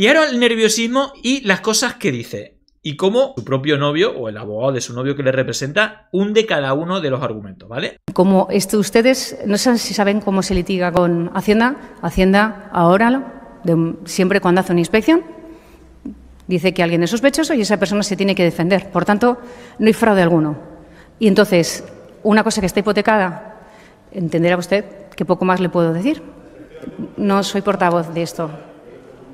Y ahora el nerviosismo y las cosas que dice. Y cómo su propio novio o el abogado de su novio que le representa hunde cada uno de los argumentos, ¿vale? Como esto ustedes no sé si saben cómo se litiga con Hacienda, Hacienda ahora, siempre cuando hace una inspección, dice que alguien es sospechoso y esa persona se tiene que defender. Por tanto, no hay fraude alguno. Y entonces, una cosa que está hipotecada, entenderá usted que poco más le puedo decir. No soy portavoz de esto.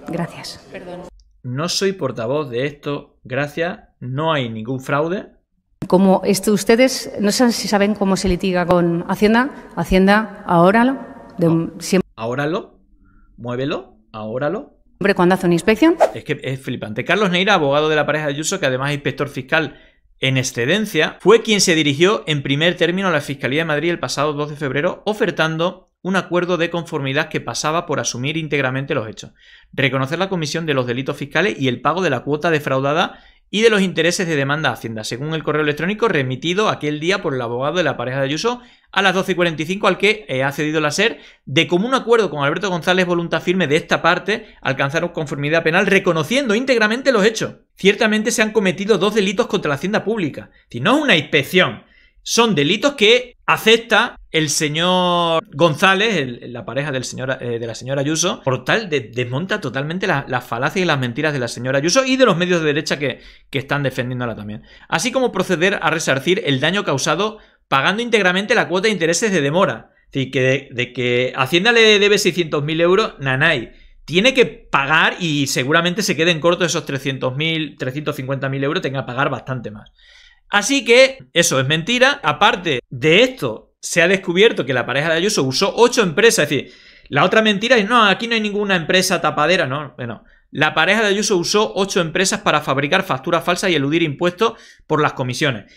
Gracias. Perdón. No soy portavoz de esto, gracias. No hay ningún fraude. Como esto, ustedes no sé si saben cómo se litiga con Hacienda, Hacienda, ahóralo. De ah, siempre. Ahóralo, muévelo, ahóralo. Hombre, cuando hace una inspección. Es que es flipante. Carlos Neira, abogado de la pareja de Ayuso, que además es inspector fiscal en excedencia, fue quien se dirigió en primer término a la Fiscalía de Madrid el pasado 12 de febrero ofertando un acuerdo de conformidad que pasaba por asumir íntegramente los hechos, reconocer la comisión de los delitos fiscales y el pago de la cuota defraudada y de los intereses de demanda a Hacienda, según el correo electrónico remitido aquel día por el abogado de la pareja de Ayuso a las 12.45 al que ha cedido la SER, de común acuerdo con Alberto González, voluntad firme de esta parte, alcanzaron conformidad penal reconociendo íntegramente los hechos. Ciertamente se han cometido dos delitos contra la Hacienda Pública. Si no es una inspección, son delitos que acepta el señor González, la pareja del señor, eh, de la señora Ayuso, por tal desmonta totalmente las la falacias y las mentiras de la señora Ayuso y de los medios de derecha que, están defendiéndola también. Así como proceder a resarcir el daño causado pagando íntegramente la cuota de intereses de demora. Es que de, que Hacienda le debe 600.000 euros, Nanay tiene que pagar y seguramente se queden cortos esos 300.000, 350.000 euros, tenga que pagar bastante más. Así que eso es mentira. Aparte de esto, se ha descubierto que la pareja de Ayuso usó ocho empresas. Es decir, la otra mentira es, no, aquí no hay ninguna empresa tapadera. No, bueno. La pareja de Ayuso usó ocho empresas para fabricar facturas falsas y eludir impuestos por las comisiones.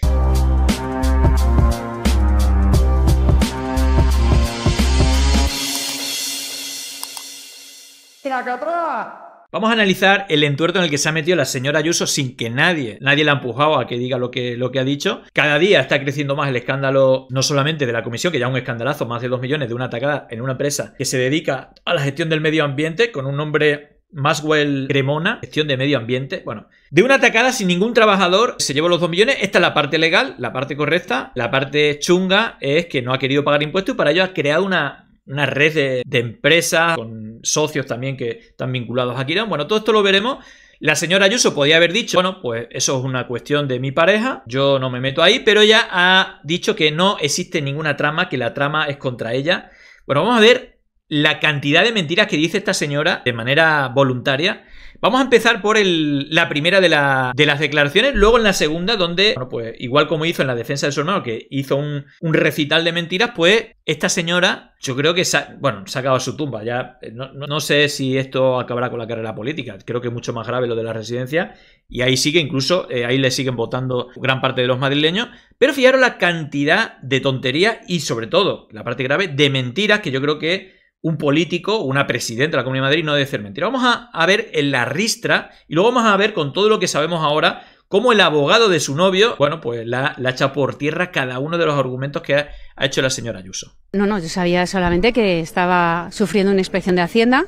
Vamos a analizar el entuerto en el que se ha metido la señora Ayuso sin que nadie, nadie la ha empujado a que diga lo que, lo que ha dicho. Cada día está creciendo más el escándalo, no solamente de la comisión, que ya es un escandalazo, más de 2 millones de una atacada en una empresa que se dedica a la gestión del medio ambiente con un nombre Maswell Cremona, gestión de medio ambiente. Bueno, de una atacada sin ningún trabajador se llevó los 2 millones. Esta es la parte legal, la parte correcta. La parte chunga es que no ha querido pagar impuestos y para ello ha creado una una red de, empresas con socios también que están vinculados a Kiran. Bueno, todo esto lo veremos. La señora Ayuso podía haber dicho, bueno, pues eso es una cuestión de mi pareja, yo no me meto ahí, pero ella ha dicho que no existe ninguna trama, que la trama es contra ella. Bueno, vamos a ver la cantidad de mentiras que dice esta señora de manera voluntaria. Vamos a empezar por la primera de, las declaraciones, luego en la segunda, donde, bueno, pues igual como hizo en la defensa de su hermano, que hizo un, recital de mentiras, pues esta señora, yo creo que, bueno, sacaba su tumba. Ya eh, no, sé si esto acabará con la carrera política. Creo que es mucho más grave lo de la residencia. Y ahí sigue, incluso, eh, ahí le siguen votando gran parte de los madrileños. Pero fijaros la cantidad de tonterías y, sobre todo, la parte grave, de mentiras que yo creo que un político, una presidenta de la Comunidad de Madrid no debe ser mentira. Vamos a, ver en la ristra y luego vamos a ver con todo lo que sabemos ahora cómo el abogado de su novio, bueno, pues la, la echado por tierra cada uno de los argumentos que ha, hecho la señora Ayuso. No, no, yo sabía solamente que estaba sufriendo una inspección de Hacienda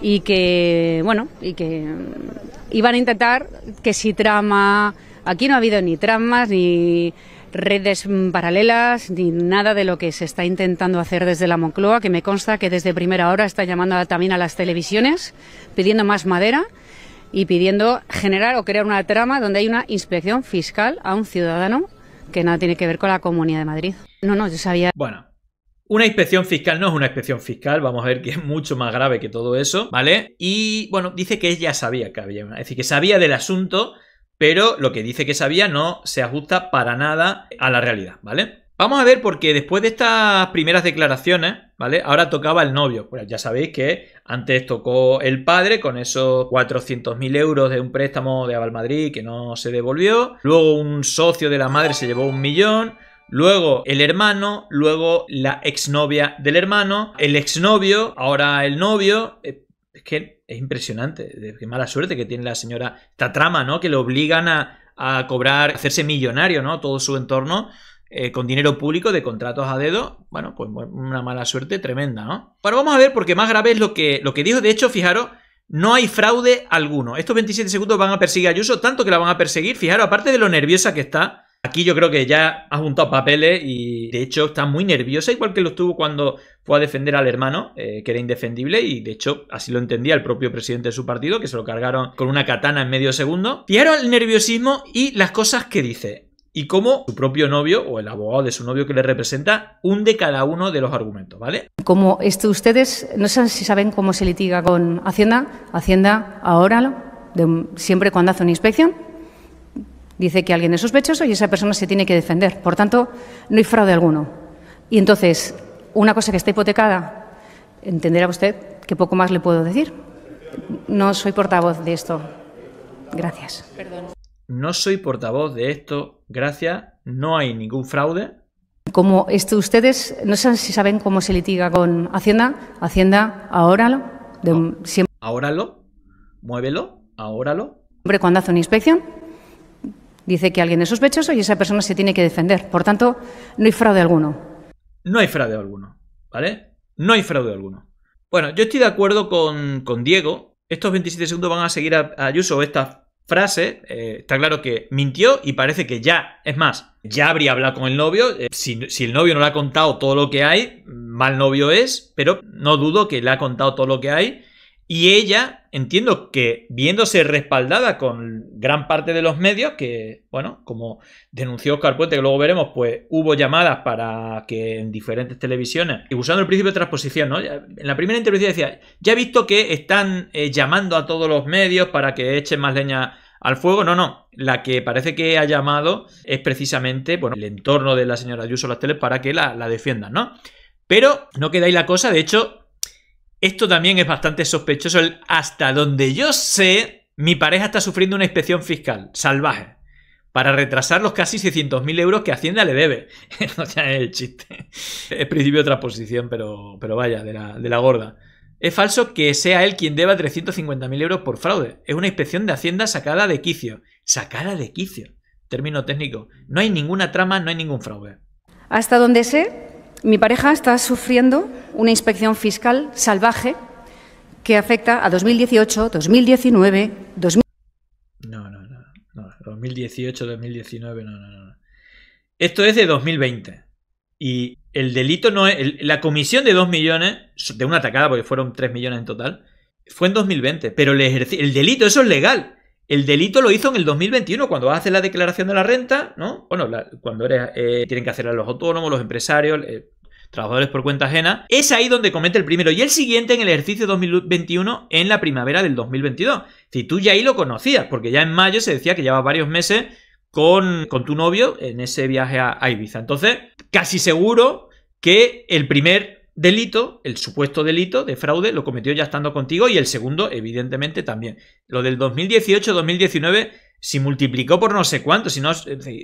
y que, bueno, y que mm, iban a intentar que si trama... Aquí no ha habido ni tramas ni redes paralelas ni nada de lo que se está intentando hacer desde la Moncloa, que me consta que desde primera hora está llamando también a las televisiones pidiendo más madera y pidiendo generar o crear una trama donde hay una inspección fiscal a un ciudadano que nada tiene que ver con la Comunidad de Madrid. No, no, yo sabía. Bueno, una inspección fiscal no es una inspección fiscal, vamos a ver que es mucho más grave que todo eso, ¿vale? Y bueno, dice que ella sabía que había es decir, que sabía del asunto, pero lo que dice que sabía no se ajusta para nada a la realidad, ¿vale? Vamos a ver porque después de estas primeras declaraciones, ¿vale? Ahora tocaba el novio. Pues ya sabéis que antes tocó el padre con esos 400.000 euros de un préstamo de AvalMadrid que no se devolvió. Luego un socio de la madre se llevó un millón luego el hermano, luego la exnovia del hermano, el exnovio, ahora el novio. Eh, es que es impresionante. De qué mala suerte que tiene la señora. Esta trama, ¿no? Que le obligan a, cobrar, a hacerse millonario, ¿no? Todo su entorno. Eh, con dinero público de contratos a dedo, bueno, pues una mala suerte tremenda, ¿no? Bueno, vamos a ver porque más grave es lo que, lo que dijo. De hecho, fijaros, no hay fraude alguno. Estos 27 segundos van a perseguir a Ayuso, tanto que la van a perseguir. Fijaros, aparte de lo nerviosa que está, Aquí yo creo que ya ha juntado papeles y de hecho está muy nerviosa, igual que lo estuvo cuando fue a defender al hermano, eh, que era indefendible, y de hecho así lo entendía el propio presidente de su partido, que se lo cargaron con una katana en medio segundo. ahora el nerviosismo y las cosas que dice. Y cómo su propio novio o el abogado de su novio que le representa hunde cada uno de los argumentos, ¿vale? Como esto ustedes no sé si saben cómo se litiga con Hacienda, Hacienda ahora, siempre cuando hace una inspección, Dice que alguien es sospechoso y esa persona se tiene que defender. Por tanto, no hay fraude alguno. Y entonces, una cosa que está hipotecada, entenderá usted que poco más le puedo decir. No soy portavoz de esto. Gracias. No soy portavoz de esto. Gracias. No hay ningún fraude. Como esto, ustedes no sé si saben cómo se litiga con Hacienda. Hacienda, ahóralo. De, ah, siempre. Ahóralo. Muévelo. Ahóralo. Hombre, cuando hace una inspección, dice que alguien es sospechoso y esa persona se tiene que defender. Por tanto, no hay fraude alguno. No hay fraude alguno, ¿vale? No hay fraude alguno. Bueno, yo estoy de acuerdo con, Diego. Estos 27 segundos van a seguir a, Ayuso esta frase. Eh, está claro que mintió y parece que ya, es más, ya habría hablado con el novio. Eh, si, si el novio no le ha contado todo lo que hay, mal novio es, pero no dudo que le ha contado todo lo que hay y ella, entiendo que viéndose respaldada con gran parte de los medios, que, bueno, como denunció Oscar Puente, que luego veremos, pues hubo llamadas para que en diferentes televisiones, y usando el principio de transposición, ¿no? En la primera entrevista decía, ya he visto que están eh, llamando a todos los medios para que echen más leña al fuego. No, no. La que parece que ha llamado es precisamente bueno, el entorno de la señora Ayuso Las Teles para que la, la defiendan, ¿no? Pero no queda ahí la cosa. De hecho, esto también es bastante sospechoso. Hasta donde yo sé, mi pareja está sufriendo una inspección fiscal salvaje para retrasar los casi 600.000 euros que Hacienda le debe. no sea, es el chiste. Es principio de otra pero, pero vaya, de la, de la gorda. Es falso que sea él quien deba 350.000 euros por fraude. Es una inspección de Hacienda sacada de quicio. Sacada de quicio. Término técnico. No hay ninguna trama, no hay ningún fraude. Hasta donde sé, mi pareja está sufriendo una inspección fiscal salvaje que afecta a 2018, 2019, 2020... No, no, no, no. 2018, 2019, no, no, no. Esto es de 2020. Y el delito no es... la comisión de 2 millones, de una atacada, porque fueron 3 millones en total, fue en 2020. Pero el, delito, eso es legal. El delito lo hizo en el 2021, cuando hace la declaración de la renta, ¿no? Bueno, cuando eres, eh, tienen que hacerla los autónomos, los empresarios, eh, trabajadores por cuenta ajena, es ahí donde comete el primero y el siguiente en el ejercicio 2021 en la primavera del 2022. Si tú ya ahí lo conocías, porque ya en mayo se decía que llevaba varios meses con, tu novio en ese viaje a, Ibiza. Entonces, casi seguro que el primer delito, el supuesto delito de fraude, lo cometió ya estando contigo y el segundo, evidentemente, también. Lo del 2018-2019 se multiplicó por no sé cuánto, si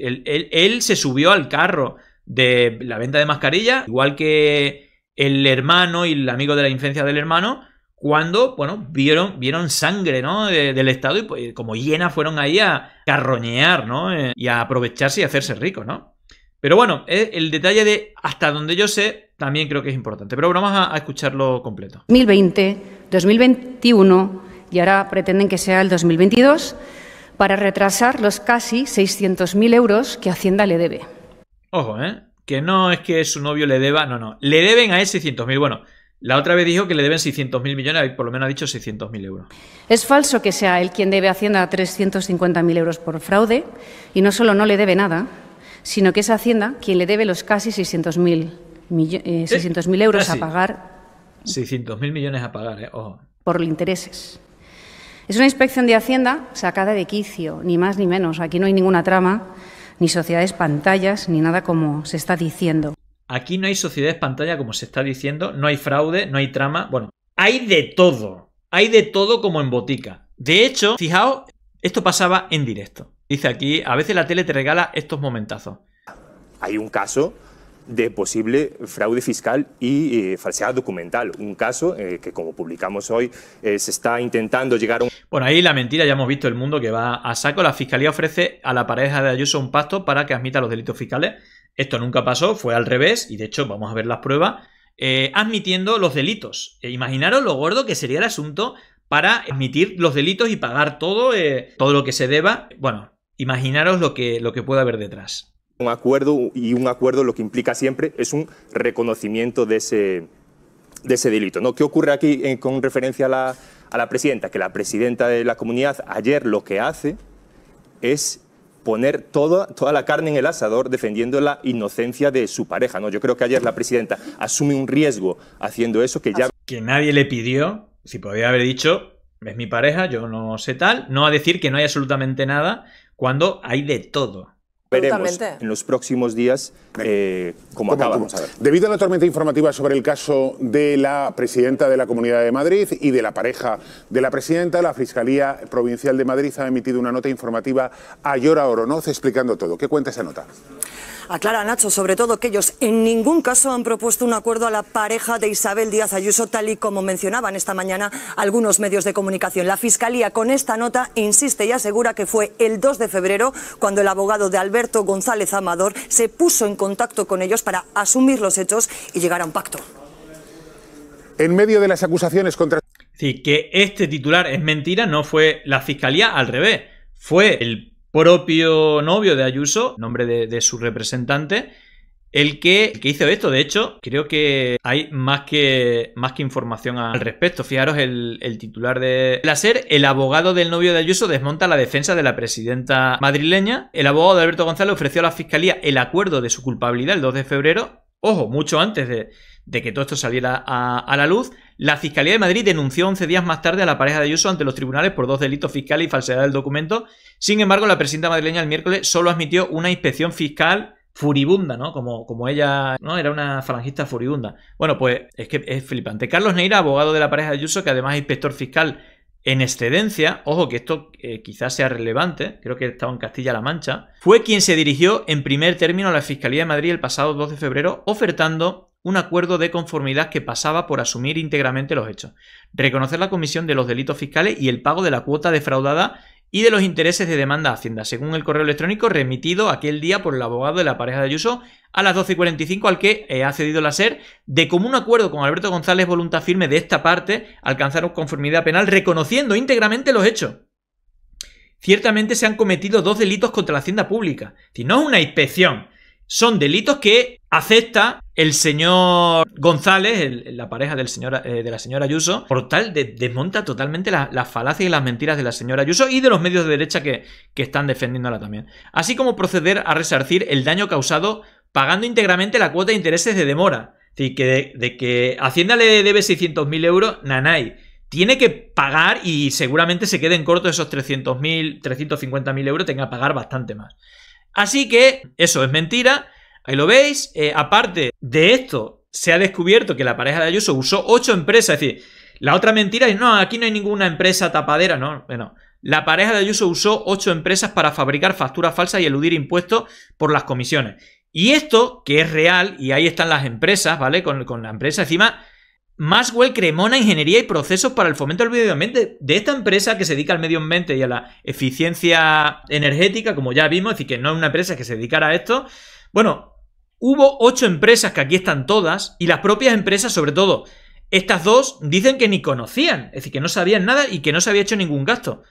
él, se subió al carro, de la venta de mascarilla, igual que el hermano y el amigo de la infancia del hermano, cuando, bueno, vieron, vieron sangre, ¿no? del Estado y pues, como llena fueron ahí a carroñear, ¿no? Eh, y a aprovecharse y hacerse rico. ¿no? Pero bueno, el detalle de hasta donde yo sé también creo que es importante. Pero vamos a, a escucharlo completo. 2020, 2021 y ahora pretenden que sea el 2022 para retrasar los casi 600.000 euros que Hacienda le debe. Ojo, ¿eh? Que no es que su novio le deba, no, no. Le deben a él 600.000. Bueno, la otra vez dijo que le deben 600.000 millones, por lo menos ha dicho 600.000 euros. Es falso que sea él quien debe a Hacienda 350.000 euros por fraude y no solo no le debe nada, sino que es Hacienda quien le debe los casi 600.000 eh, 600 eh, euros a pagar. 600.000 millones a pagar, eh. ojo. Por intereses. Es una inspección de Hacienda sacada de quicio, ni más ni menos. Aquí no hay ninguna trama ni sociedades pantallas, ni nada como se está diciendo. Aquí no hay sociedades pantalla como se está diciendo, no hay fraude, no hay trama, bueno, hay de todo, hay de todo como en botica. De hecho, fijaos, esto pasaba en directo. Dice aquí, a veces la tele te regala estos momentazos. Hay un caso de posible fraude fiscal y eh, falsedad documental. Un caso eh, que, como publicamos hoy, eh, se está intentando llegar a un... Bueno, ahí la mentira, ya hemos visto el mundo que va a saco. La Fiscalía ofrece a la pareja de Ayuso un pacto para que admita los delitos fiscales. Esto nunca pasó, fue al revés, y de hecho vamos a ver las pruebas, admitiendo los delitos. imaginaros lo gordo que sería el asunto para admitir los delitos y pagar todo, todo lo que se deba. Bueno, imaginaros lo que, lo que puede haber detrás un acuerdo y un acuerdo lo que implica siempre es un reconocimiento de ese, delito. ¿no? ¿Qué ocurre aquí eh, con referencia a la, presidenta? Que la presidenta de la comunidad ayer lo que hace es poner toda, toda la carne en el asador defendiendo la inocencia de su pareja. ¿no? Yo creo que ayer la presidenta asume un riesgo haciendo eso que ya... Que nadie le pidió, si podía haber dicho, es mi pareja, yo no sé tal, no a decir que no hay absolutamente nada, cuando hay de todo. Veremos en los próximos días eh, cómo, acaba. Debido a la tormenta informativa sobre el caso de la presidenta de la Comunidad de Madrid y de la pareja de la presidenta, la Fiscalía Provincial de Madrid ha emitido una nota informativa a Yora Oronoz explicando todo. ¿Qué cuenta esa nota? Aclara Nacho sobre todo que ellos en ningún caso han propuesto un acuerdo a la pareja de Isabel Díaz Ayuso, tal y como mencionaban esta mañana algunos medios de comunicación. La Fiscalía con esta nota insiste y asegura que fue el 2 de febrero cuando el abogado de Alberto González Amador se puso en contacto con ellos para asumir los hechos y llegar a un pacto. En medio de las acusaciones contra... Sí, que este titular es mentira, no fue la Fiscalía, al revés. Fue el propio novio de Ayuso, nombre de, su representante, el que, hizo esto. De hecho, creo que hay más que, más que información al respecto. Fijaros el, el titular de placer, El abogado del novio de Ayuso desmonta la defensa de la presidenta madrileña. El abogado de Alberto González ofreció a la fiscalía el acuerdo de su culpabilidad el 2 de febrero. Ojo, mucho antes de, de que todo esto saliera a, la luz, la Fiscalía de Madrid denunció 11 días más tarde a la pareja de Ayuso ante los tribunales por dos delitos fiscales y falsedad del documento. Sin embargo, la presidenta madrileña el miércoles solo admitió una inspección fiscal furibunda, ¿no? Como, como ella, ¿no? Era una falangista furibunda. Bueno, pues es que es flipante. Carlos Neira, abogado de la pareja de Ayuso, que además es inspector fiscal en excedencia, ojo que esto eh, quizás sea relevante, creo que estaba en Castilla-La Mancha, fue quien se dirigió en primer término a la Fiscalía de Madrid el pasado 2 de febrero ofertando un acuerdo de conformidad que pasaba por asumir íntegramente los hechos, reconocer la comisión de los delitos fiscales y el pago de la cuota defraudada y de los intereses de demanda a Hacienda, según el correo electrónico remitido aquel día por el abogado de la pareja de Ayuso a las 12.45 al que ha cedido la SER, de común acuerdo con Alberto González, voluntad firme de esta parte, alcanzaron conformidad penal reconociendo íntegramente los hechos. Ciertamente se han cometido dos delitos contra la Hacienda Pública. Si no es una inspección, son delitos que acepta el señor González, la pareja del eh, de la señora Ayuso, por tal de, desmonta totalmente las falacias y las mentiras de la señora Ayuso y de los medios de derecha que, que están defendiéndola también. Así como proceder a resarcir el daño causado pagando íntegramente la cuota de intereses de demora. Es que de, que Hacienda le debe 600.000 euros, nanay tiene que pagar y seguramente se queden cortos esos 300.000, 350.000 euros, tenga que pagar bastante más. Así que eso es mentira. Ahí lo veis. Eh, aparte de esto, se ha descubierto que la pareja de Ayuso usó ocho empresas. Es decir, la otra mentira es, no, aquí no hay ninguna empresa tapadera. No, bueno. La pareja de Ayuso usó ocho empresas para fabricar facturas falsas y eludir impuestos por las comisiones. Y esto, que es real, y ahí están las empresas, ¿vale? Con, con la empresa encima, Maswell Cremona Ingeniería y Procesos para el Fomento del Medio Ambiente, de esta empresa que se dedica al medio ambiente y a la eficiencia energética, como ya vimos, es decir, que no es una empresa que se dedicara a esto. Bueno, hubo ocho empresas que aquí están todas, y las propias empresas, sobre todo estas dos, dicen que ni conocían, es decir, que no sabían nada y que no se había hecho ningún gasto.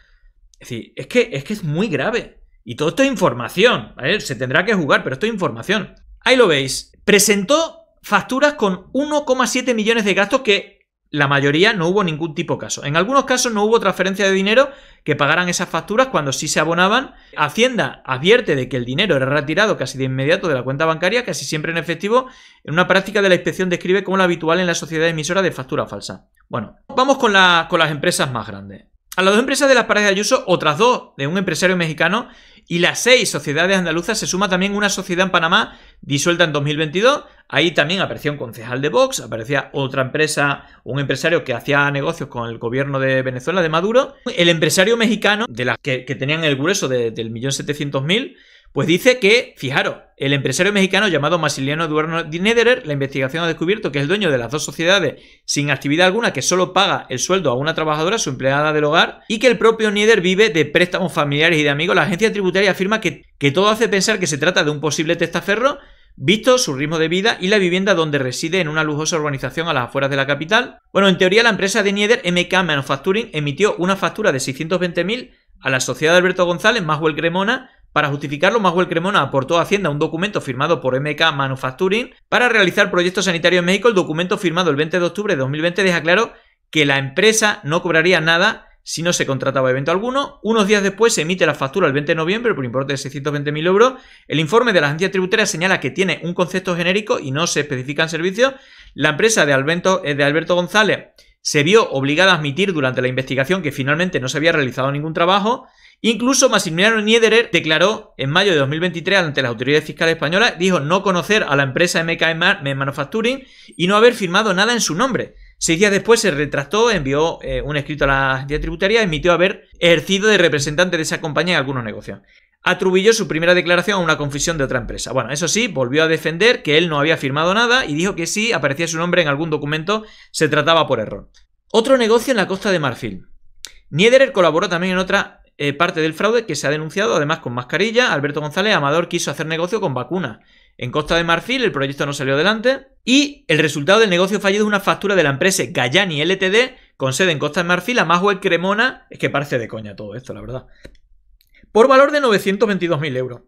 Es decir, es que es, que es muy grave. Y todo esto es información, ¿vale? Se tendrá que jugar, pero esto es información. Ahí lo veis. Presentó facturas con 1,7 millones de gastos que la mayoría no hubo ningún tipo de caso. En algunos casos no hubo transferencia de dinero que pagaran esas facturas cuando sí se abonaban. Hacienda advierte de que el dinero era retirado casi de inmediato de la cuenta bancaria, casi siempre en efectivo. En una práctica de la inspección describe como la habitual en la sociedad emisora de factura falsa. Bueno, vamos con las empresas más grandes. A las dos empresas de las paredes de Ayuso, otras dos de un empresario mexicano y las seis sociedades andaluzas se suma también una sociedad en Panamá disuelta en 2022. Ahí también apareció un concejal de Vox, aparecía otra empresa, un empresario que hacía negocios con el gobierno de Venezuela, de Maduro. El empresario mexicano, de las que, tenían el grueso del millón setecientos mil, pues dice que, fijaros, el empresario mexicano llamado Masiliano Eduardo Niederer, la investigación ha descubierto que es el dueño de las dos sociedades sin actividad alguna, que solo paga el sueldo a una trabajadora, su empleada del hogar, y que el propio Nieder vive de préstamos familiares y de amigos. La agencia tributaria afirma que, todo hace pensar que se trata de un posible testaferro, visto su ritmo de vida y la vivienda donde reside en una lujosa urbanización a las afueras de la capital. Bueno, en teoría la empresa de Nieder, MK Manufacturing, emitió una factura de 620.000 a la sociedad de Alberto González, Maxwell Cremona, para justificarlo, Manuel Cremona aportó a Hacienda un documento firmado por MK Manufacturing para realizar proyectos sanitarios en México. El documento firmado el 20 de octubre de 2020 deja claro que la empresa no cobraría nada si no se contrataba evento alguno. Unos días después se emite la factura el 20 de noviembre por importe de 620.000 euros. El informe de la agencia tributaria señala que tiene un concepto genérico y no se especifican servicios. La empresa eh, de Alberto González se vio obligada a admitir durante la investigación que finalmente no se había realizado ningún trabajo. Incluso Massimiliano Niederer declaró en mayo de 2023 ante las autoridades fiscales españolas, dijo no conocer a la empresa MKM Manufacturing y no haber firmado nada en su nombre. Seis días después se retractó, envió eh, un escrito a la agencia tributaria y admitió haber ejercido de representante de esa compañía en algunos negocios. Atribuyó su primera declaración a una confisión de otra empresa. Bueno, eso sí, volvió a defender que él no había firmado nada y dijo que si aparecía su nombre en algún documento se trataba por error. Otro negocio en la costa de Marfil. Niederer colaboró también en otra eh, parte del fraude que se ha denunciado, además con mascarilla. Alberto González Amador quiso hacer negocio con vacunas. En Costa de Marfil el proyecto no salió adelante y el resultado del negocio fallido es una factura de la empresa Gallani LTD con sede en Costa de Marfil a Maswell Cremona, es que parece de coña todo esto, la verdad, por valor de 922.000 euros.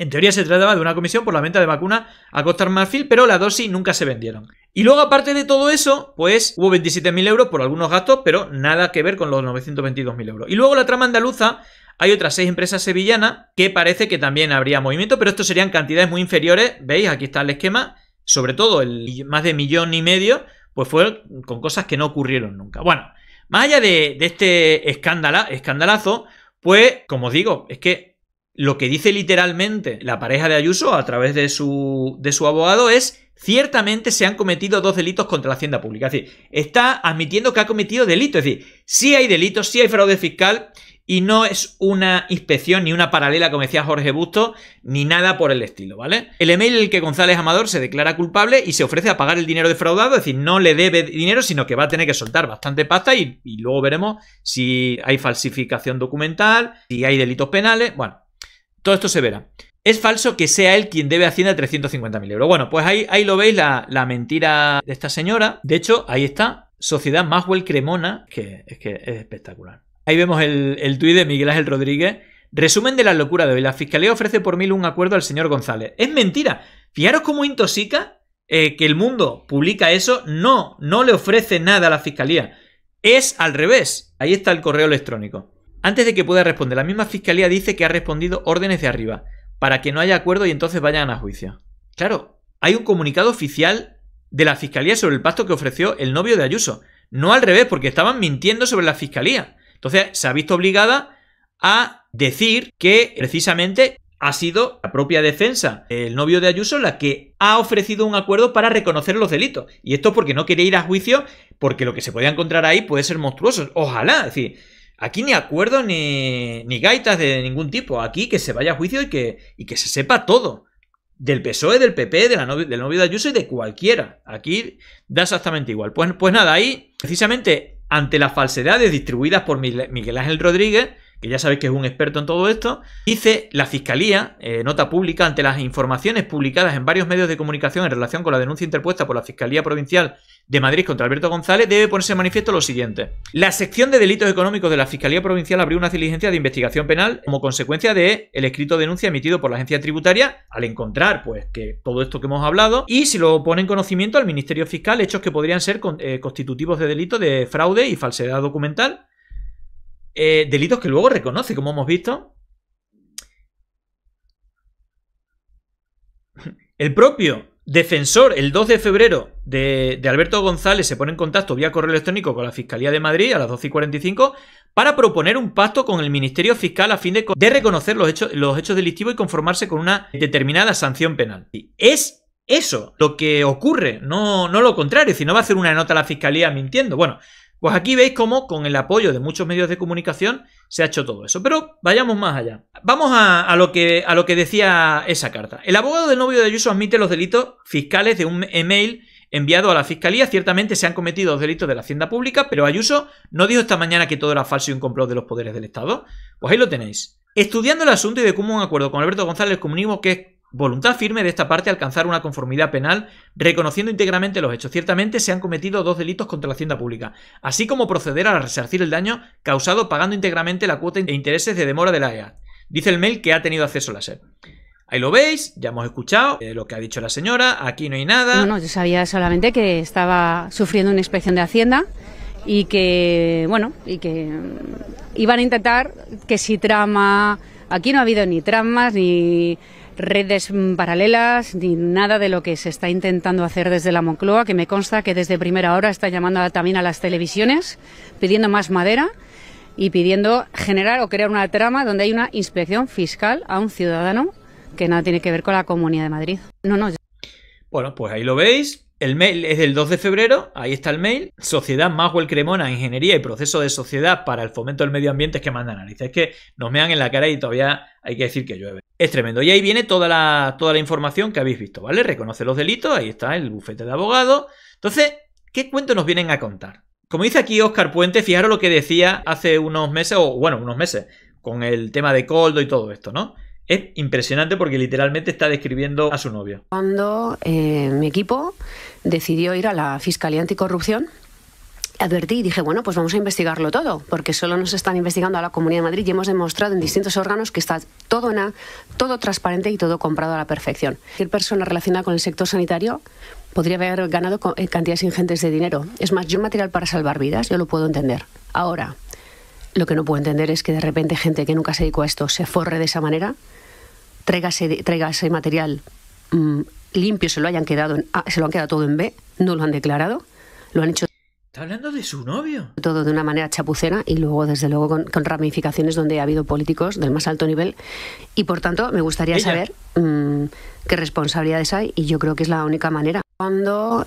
En teoría se trataba de una comisión por la venta de vacunas a Costa Marfil, pero las dosis nunca se vendieron. Y luego, aparte de todo eso, pues hubo 27.000 euros por algunos gastos, pero nada que ver con los 922.000 euros. Y luego la trama andaluza hay otras seis empresas sevillanas que parece que también habría movimiento, pero estos serían cantidades muy inferiores. ¿Veis? Aquí está el esquema. Sobre todo el más de millón y medio, pues fue con cosas que no ocurrieron nunca. Bueno, más allá de, este escándalo, escandalazo, pues, como digo, es que lo que dice literalmente la pareja de Ayuso a través de su, abogado es ciertamente se han cometido dos delitos contra la hacienda pública. Es decir, está admitiendo que ha cometido delito. Es decir, sí hay delitos, sí hay fraude fiscal y no es una inspección ni una paralela, como decía Jorge Busto, ni nada por el estilo, ¿vale? El email en el que González Amador se declara culpable y se ofrece a pagar el dinero defraudado, es decir, no le debe dinero, sino que va a tener que soltar bastante pasta y, y luego veremos si hay falsificación documental, si hay delitos penales, bueno. Todo esto se verá. Es falso que sea él quien debe a Hacienda 350.000 euros. Bueno, pues ahí, ahí lo veis la, la, mentira de esta señora. De hecho, ahí está. Sociedad Maxwell Cremona, que es, espectacular. Ahí vemos el, el tuit de Miguel Ángel Rodríguez. Resumen de la locura de hoy. La Fiscalía ofrece por mil un acuerdo al señor González. Es mentira. Fijaros cómo intoxica eh, que el mundo publica eso. No, no le ofrece nada a la Fiscalía. Es al revés. Ahí está el correo electrónico. Antes de que pueda responder, la misma fiscalía dice que ha respondido órdenes de arriba, para que no haya acuerdo y entonces vayan a juicio. Claro, hay un comunicado oficial de la fiscalía sobre el pacto que ofreció el novio de Ayuso. No al revés, porque estaban mintiendo sobre la fiscalía. Entonces se ha visto obligada a decir que precisamente ha sido la propia defensa, el novio de Ayuso, la que ha ofrecido un acuerdo para reconocer los delitos. Y esto porque no quiere ir a juicio, porque lo que se podía encontrar ahí puede ser monstruoso. Ojalá, es decir, Aquí ni acuerdo ni, gaitas de ningún tipo. Aquí que se vaya a juicio y que, y que se sepa todo. Del PSOE, del PP, de la del novio de Ayuso y de cualquiera. Aquí da exactamente igual. Pues, pues nada, ahí precisamente ante las falsedades distribuidas por Miguel Ángel Rodríguez, que ya sabéis que es un experto en todo esto, dice la Fiscalía, eh, nota pública, ante las informaciones publicadas en varios medios de comunicación en relación con la denuncia interpuesta por la Fiscalía Provincial de Madrid contra Alberto González, debe ponerse en manifiesto lo siguiente. La sección de delitos económicos de la Fiscalía Provincial abrió una diligencia de investigación penal como consecuencia de el escrito de denuncia emitido por la agencia tributaria al encontrar pues que todo esto que hemos hablado y si lo pone en conocimiento al Ministerio Fiscal hechos que podrían ser eh, constitutivos de delito de fraude y falsedad documental eh, delitos que luego reconoce, como hemos visto. El propio defensor, el 2 de febrero de, Alberto González, se pone en contacto vía correo electrónico con la Fiscalía de Madrid a las 12.45 para proponer un pacto con el Ministerio Fiscal a fin de, reconocer los hechos, los hechos delictivos y conformarse con una determinada sanción penal. Es eso lo que ocurre, no, no lo contrario, si no va a hacer una nota a la Fiscalía mintiendo. Bueno, pues aquí veis cómo con el apoyo de muchos medios de comunicación se ha hecho todo eso. Pero vayamos más allá. Vamos a, lo, que, a lo, que, decía esa carta. El abogado del novio de Ayuso admite los delitos fiscales de un email enviado a la fiscalía. Ciertamente se han cometido los delitos de la hacienda pública, pero Ayuso no dijo esta mañana que todo era falso y un complot de los poderes del Estado. Pues ahí lo tenéis. Estudiando el asunto y de cómo un acuerdo con Alberto González Comunismo, que es Voluntad firme de esta parte alcanzar una conformidad penal reconociendo íntegramente los hechos. Ciertamente se han cometido dos delitos contra la hacienda pública, así como proceder a resarcir el daño causado pagando íntegramente la cuota de intereses de demora de la EA. Dice el mail que ha tenido acceso a la SER. Ahí lo veis, ya hemos escuchado eh, lo que ha dicho la señora, aquí no hay nada. No, no, yo sabía solamente que estaba sufriendo una inspección de Hacienda y que, bueno, y que mm, iban a intentar que si trama... Aquí no ha habido ni tramas ni redes paralelas ni nada de lo que se está intentando hacer desde la Moncloa, que me consta que desde primera hora está llamando también a las televisiones pidiendo más madera y pidiendo generar o crear una trama donde hay una inspección fiscal a un ciudadano que nada tiene que ver con la Comunidad de Madrid. No, no. Bueno, pues ahí lo veis. El mail es del 2 de febrero, ahí está el mail. Sociedad Maxwell Cremona, Ingeniería y Proceso de Sociedad para el Fomento del Medio Ambiente es que manda análisis. Es que nos dan en la cara y todavía hay que decir que llueve. Es tremendo. Y ahí viene toda la, toda la información que habéis visto, ¿vale? Reconoce los delitos, ahí está el bufete de abogado. Entonces, ¿qué cuento nos vienen a contar? Como dice aquí Oscar Puente, fijaros lo que decía hace unos meses, o bueno, unos meses, con el tema de Coldo y todo esto, ¿no? Es impresionante porque literalmente está describiendo a su novio. Cuando eh, mi equipo decidió ir a la Fiscalía Anticorrupción advertí y dije, bueno, pues vamos a investigarlo todo, porque solo nos están investigando a la Comunidad de Madrid y hemos demostrado en distintos órganos que está todo, todo transparente y todo comprado a la perfección. Cualquier persona relacionada con el sector sanitario podría haber ganado eh, cantidades ingentes de dinero. Es más, yo material para salvar vidas, yo lo puedo entender. Ahora, lo que no puedo entender es que de repente gente que nunca se dedicó a esto se forre de esa manera, traiga ese, material mm, limpio se lo hayan quedado, se lo han quedado todo en B, no lo han declarado, lo han hecho. Está hablando de su novio. Todo de una manera chapucera y luego, desde luego, con, ramificaciones donde ha habido políticos del más alto nivel. Y por tanto, me gustaría saber mm, qué responsabilidades hay y yo creo que es la única manera. Cuando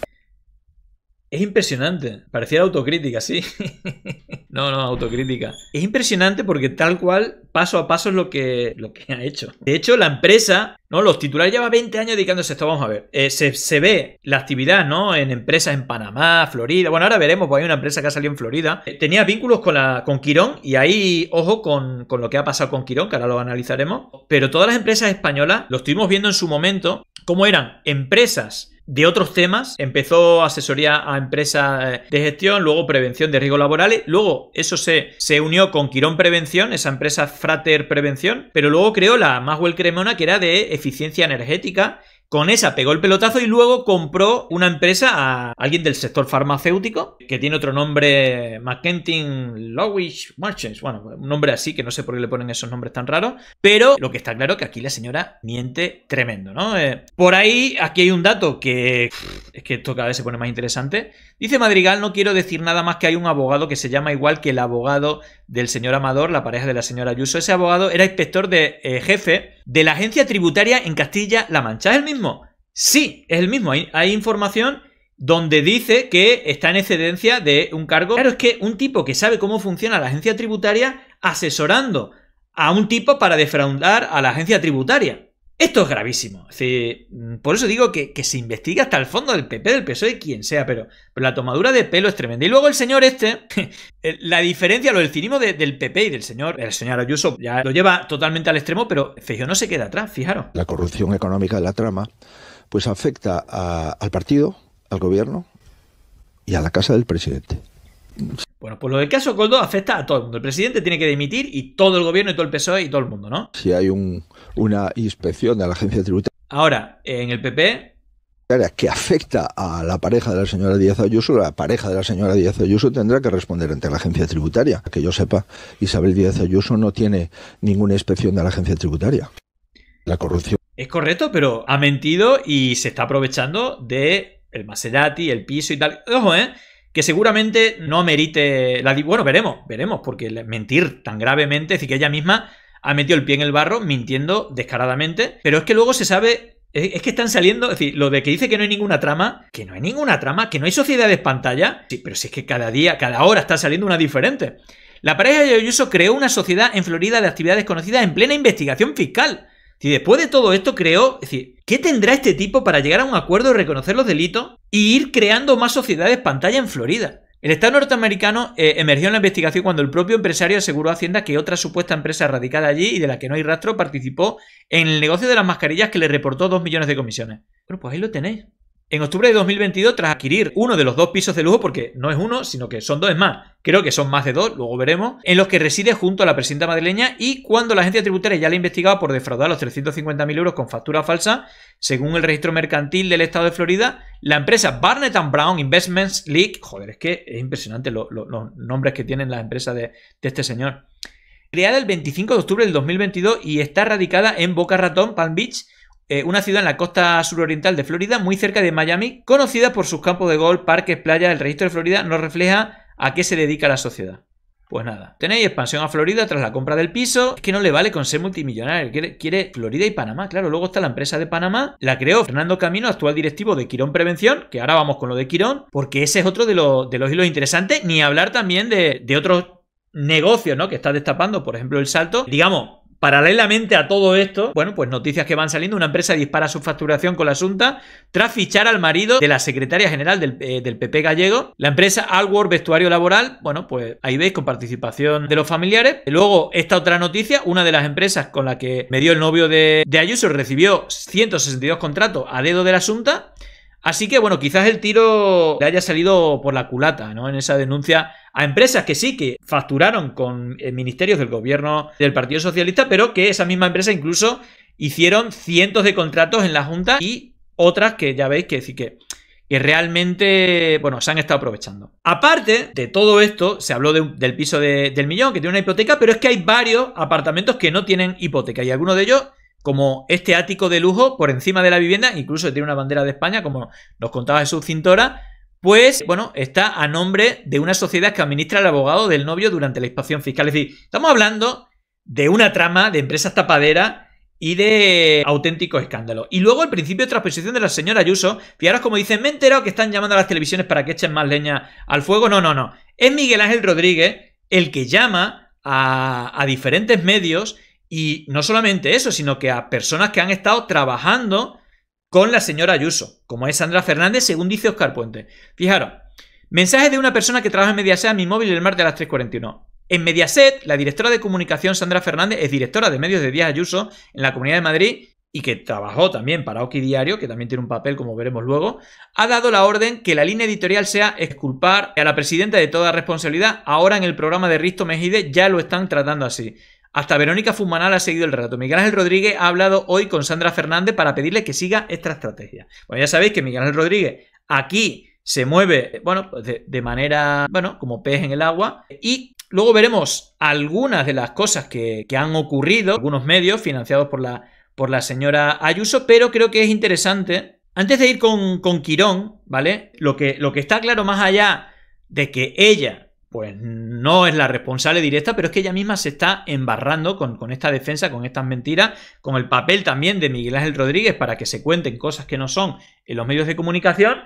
es impresionante. Parecía autocrítica, sí. no, no, autocrítica. Es impresionante porque tal cual, paso a paso es lo que, lo ha hecho. De hecho, la empresa, ¿no? Los titulares lleva 20 años dedicándose a esto. Vamos a ver. Eh, se, ve la actividad, ¿no? En empresas en Panamá, Florida. Bueno, ahora veremos, porque hay una empresa que ha salido en Florida. Eh, tenía vínculos con, la, con Quirón y ahí, ojo, con, con lo que ha pasado con Quirón, que ahora lo analizaremos. Pero todas las empresas españolas, lo estuvimos viendo en su momento, cómo eran empresas de otros temas. Empezó asesoría a empresas eh, de gestión, luego prevención de riesgos laborales, luego eso se, se unió con Quirón Prevención, esa empresa Frater Prevención, pero luego creó la Maxwell Cremona que era de eficiencia energética con esa pegó el pelotazo y luego compró una empresa a alguien del sector farmacéutico que tiene otro nombre, McKentin Lowish Merchants. Bueno, un nombre así que no sé por qué le ponen esos nombres tan raros. Pero lo que está claro es que aquí la señora miente tremendo, ¿no? Eh, por ahí, aquí hay un dato que es que esto cada vez se pone más interesante. Dice Madrigal, no quiero decir nada más que hay un abogado que se llama igual que el abogado del señor Amador, la pareja de la señora Ayuso. Ese abogado era inspector de eh, jefe de la agencia tributaria en Castilla-La Mancha. ¿Es el mismo? Sí, es el mismo. Hay, información donde dice que está en excedencia de un cargo. Claro, es que un tipo que sabe cómo funciona la agencia tributaria asesorando a un tipo para defraudar a la agencia tributaria. Esto es gravísimo. Mm, por eso digo que, se investiga hasta el fondo del PP, del PSOE, quien sea, pero, la tomadura de pelo es tremenda. Y luego el señor este, la diferencia, lo del cinismo del PP y del señor, el señor Ayuso, ya lo lleva totalmente al extremo, pero Feijóo no se queda atrás, fijaros. La corrupción económica de la trama, pues afecta al partido, al gobierno y a la casa del presidente. Bueno, pues lo del caso Coldo afecta a todo el mundo. El presidente tiene que dimitir y todo el gobierno y todo el PSOE y todo el mundo, ¿no? Si hay un una inspección de la agencia tributaria. Ahora, en el PP que afecta a la pareja de la señora Díaz Ayuso, la pareja de la señora Díaz Ayuso tendrá que responder ante la agencia tributaria. Que yo sepa, Isabel Díaz Ayuso no tiene ninguna inspección de la agencia tributaria. La corrupción. Es correcto, pero ha mentido y se está aprovechando de el Maserati, el piso y tal. Ojo, ¿eh? Que seguramente no merite la... Bueno, veremos, veremos, porque mentir tan gravemente, es decir, que ella misma ha metido el pie en el barro mintiendo descaradamente, pero es que luego se sabe es que están saliendo, es decir, lo de que dice que no hay ninguna trama, que no hay ninguna trama, que no hay sociedades pantalla, sí, pero si es que cada día, cada hora está saliendo una diferente. La pareja de Ayuso creó una sociedad en Florida de actividades conocidas en plena investigación fiscal. Y después de todo esto creó, es decir, ¿qué tendrá este tipo para llegar a un acuerdo y reconocer los delitos y ir creando más sociedades pantalla en Florida? El Estado norteamericano eh, emergió en la investigación cuando el propio empresario aseguró a Hacienda que otra supuesta empresa radicada allí y de la que no hay rastro participó en el negocio de las mascarillas que le reportó 2 millones de comisiones. Pero pues ahí lo tenéis. En octubre de 2022, tras adquirir uno de los dos pisos de lujo, porque no es uno, sino que son dos, es más, creo que son más de dos, luego veremos, en los que reside junto a la presidenta madrileña y cuando la agencia tributaria ya le investigado por defraudar los 350.000 euros con factura falsa, según el registro mercantil del estado de Florida, la empresa Barnett Brown Investments League, joder, es que es impresionante los nombres que tienen las empresas de, de este señor, creada el 25 de octubre del 2022 y está radicada en Boca Ratón, Palm Beach, eh, una ciudad en la costa suroriental de Florida, muy cerca de Miami, conocida por sus campos de golf, parques, playas. El registro de Florida no refleja a qué se dedica la sociedad. Pues nada, tenéis expansión a Florida tras la compra del piso. Es que no le vale con ser multimillonario, quiere, Florida y Panamá. Claro, luego está la empresa de Panamá, la creó Fernando Camino, actual directivo de Quirón Prevención, que ahora vamos con lo de Quirón, porque ese es otro de, los, de los hilos interesantes, ni hablar también de, de otros negocios, ¿no? Que está destapando, por ejemplo, el salto. Digamos, Paralelamente a todo esto, bueno, pues noticias que van saliendo, una empresa dispara su facturación con la Asunta tras fichar al marido de la secretaria general del, PP eh, gallego, la empresa Alward Vestuario Laboral, bueno, pues ahí veis con participación de los familiares. Luego, esta otra noticia, una de las empresas con la que me dio el novio de, de Ayuso recibió 162 contratos a dedo de la Asunta Así que bueno, quizás el tiro le haya salido por la culata, ¿no? En esa denuncia a empresas que sí que facturaron con eh, ministerios del gobierno del Partido Socialista, pero que esa misma empresa incluso hicieron cientos de contratos en la Junta y otras que ya veis que sí que que realmente, bueno, se han estado aprovechando. Aparte de todo esto, se habló del piso del millón, que tiene una hipoteca, pero es que hay varios apartamentos que no tienen hipoteca y algunos de ellos como este ático de lujo por encima de la vivienda, incluso tiene una bandera de España, como nos contaba Jesús Cintora, pues, bueno, está a nombre de una sociedad que administra el abogado del novio durante la inspección fiscal. Es decir, estamos hablando de una trama de empresas tapaderas y de auténticos escándalos. Y luego, el principio de transposición de la señora Ayuso, fijaros como dicen, me he enterado que están llamando a las televisiones para que echen más leña al fuego. No, no, no. Es Miguel Ángel Rodríguez el que llama a diferentes medios y no solamente eso, sino que a personas que han estado trabajando con la señora Ayuso, como es Sandra Fernández, según dice Oscar Puente. Fijaros, mensaje de una persona que trabaja en Mediaset a mi móvil el martes a las 3.41. En Mediaset, la directora de comunicación Sandra Fernández es directora de medios de Díaz Ayuso en la Comunidad de Madrid y que trabajó también para Oki Diario, que también tiene un papel, como veremos luego, ha dado la orden que la línea editorial sea exculpar a la presidenta de toda responsabilidad. Ahora en el programa de Risto Mejide ya lo están tratando así. Hasta Verónica Fumanal ha seguido el rato. Miguel Ángel Rodríguez ha hablado hoy con Sandra Fernández para pedirle que siga esta estrategia. Bueno, ya sabéis que Miguel Ángel Rodríguez aquí se mueve, bueno, pues de, manera, bueno, como pez en el agua. Y luego veremos algunas de las cosas que, han ocurrido, algunos medios financiados por la, por la señora Ayuso, pero creo que es interesante. Antes de ir con, Quirón, ¿vale? Lo que, lo que está claro más allá de que ella pues no es la responsable directa, pero es que ella misma se está embarrando con, esta defensa, con estas mentiras, con el papel también de Miguel Ángel Rodríguez para que se cuenten cosas que no son en los medios de comunicación,